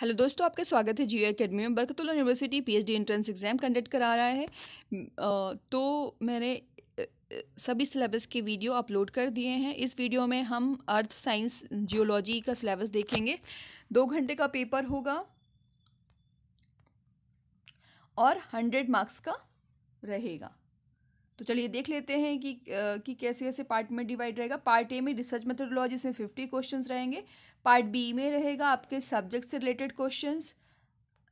hello दोस्तों आपका स्वागत है जियो एकेडमी में Barkatullah university PhD entrance exam conduct करा रहा है तो मैंने सभी सिलेबस के वीडियो अपलोड कर दिए हैं इस वीडियो में हम अर्थ साइंस जियोलॉजी का सिलेबस देखेंगे दो घंटे का पेपर होगा और हंड्रेड मार्क्स का रहेगा तो चलिए देख लेते हैं कि कि कैसे कैसे पार्ट में डिवाइड रहेगा पार्ट ए में रिसर्च मेथोडोलॉजी से फिफ्टी क्वेश्चंस रहेंगे पार्ट बी में रहेगा आपके सब्जेक्ट से रिलेटेड क्वेश्चंस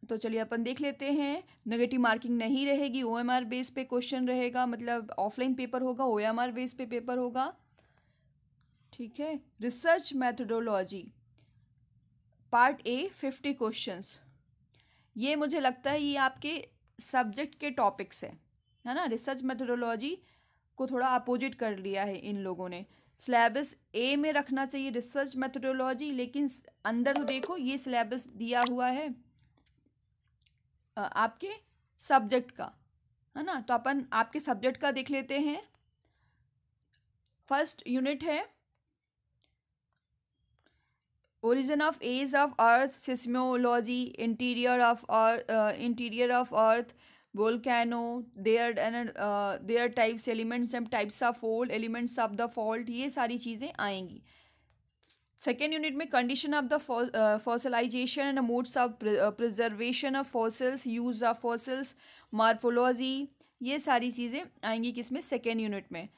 तो चलिए अपन देख लेते हैं नेगेटिव मार्किंग नहीं रहेगी ओ एम आर बेस पे क्वेश्चन रहेगा मतलब ऑफलाइन पेपर होगा ओ एम आर बेस पे पेपर होगा ठीक है research methodology part A fifty question ये मुझे लगता है ये आपके सब्जेक्ट के टॉपिक्स हैं है ना रिसर्च मैथडोलॉजी को थोड़ा अपोजिट कर लिया है इन लोगों ने सिलेबस ए में रखना चाहिए रिसर्च मेथोडोलॉजी लेकिन अंदर तो देखो ये सिलेबस दिया हुआ है आपके सब्जेक्ट का है ना तो अपन आपके सब्जेक्ट का देख लेते हैं फर्स्ट यूनिट है origin of age of earth seismology interior of earth interior of earth volcano their and their types elements and types of fault elements of the fault ये सारी चीज़ें आएंगी सेकेंड यूनिट में condition of the fossilization and modes of preservation of fossils use of fossils morphology ये सारी चीज़ें आएंगी किसमें सेकेंड यूनिट में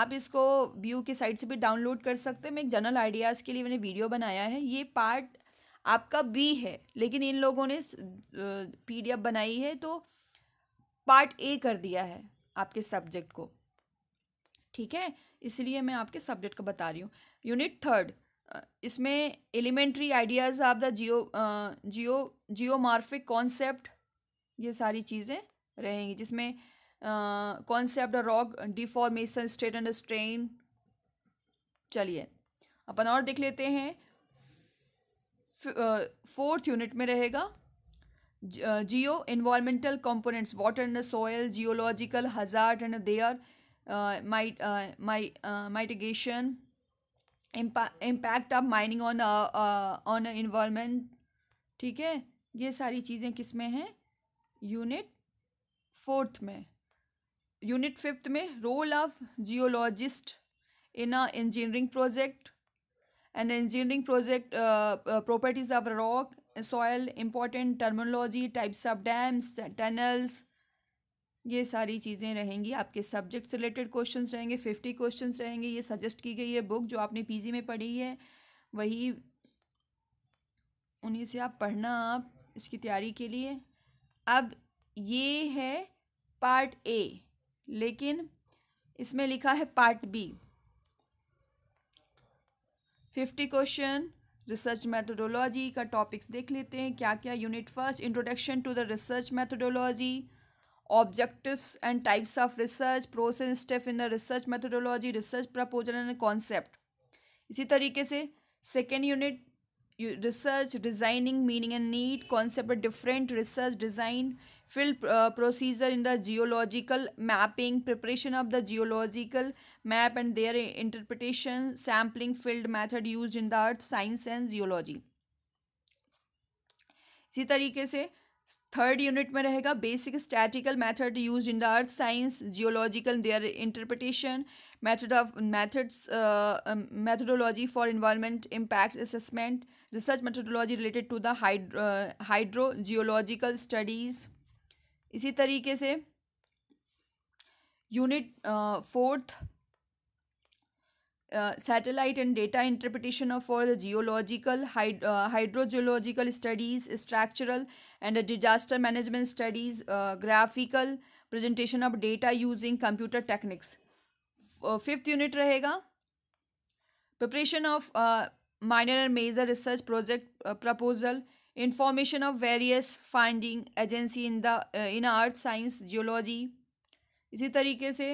आप इसको व्यू के साइड से भी डाउनलोड कर सकते हैं मैं एक जनरल आइडियाज़ के लिए मैंने वीडियो बनाया है ये पार्ट आपका बी है लेकिन इन लोगों ने पीडीएफ uh, बनाई है तो पार्ट ए कर दिया है आपके सब्जेक्ट को ठीक है इसलिए मैं आपके सब्जेक्ट को बता रही हूँ यूनिट थर्ड इसमें elementary ideas of the geo geo geomorphic concept ये सारी चीज़ें रहेंगी जिसमें concept rock deformation state and strain चलिए अपन और देख लेते हैं फोर्थ यूनिट में रहेगा geo environmental components water and soil geological hazard and their might mitigation impact of mining on on environment ठीक है ये सारी चीज़ें किस में हैं यूनिट फोर्थ में यूनिट फिफ्थ में role of geologist in a engineering project and engineering project properties of rock soil important terminology types of dams tunnels ये सारी चीज़ें रहेंगी आपके सब्जेक्ट से रिलेटेड क्वेश्चंस रहेंगे फिफ्टी क्वेश्चंस रहेंगे ये सजेस्ट की गई है बुक जो आपने पीजी में पढ़ी है वही उन्हीं से आप पढ़ना आप इसकी तैयारी के लिए अब ये है पार्ट ए लेकिन इसमें लिखा है part B fifty question research methodology का टॉपिक्स देख लेते हैं क्या क्या unit first introduction to the research methodology objectives and types of research process step in the research methodology research proposal and concept इसी तरीके से second unit research designing meaning and need concept different research design field procedure in the geological mapping preparation of the geological map and their interpretation sampling field method use in the earth science and geology इसी तरीके से third unit में रहेगा basic statical method use in the earth science geological their interpretation method of methods methodology for environment impact assessment research methodology related to the hydro geological studies इसी तरीके से unit fourth satellite and data interpretation of for the geological hydrogeological studies structural and disaster management studies graphical presentation of data using computer techniques fifth unit रहेगा preparation of minor and major research project proposal information of various finding agency in the uh, in earth science geology इसी तरीके से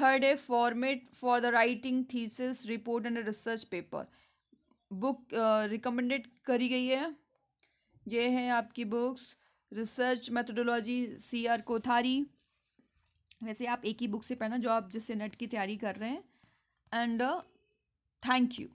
third है format for the writing thesis report and research paper book recommended करी गई है ये है आपकी books research methodology C R Kothari वैसे आप एक ही बुक से पढ़ना जो आप जिससे नेट की तैयारी कर रहे हैं एंड थैंक यू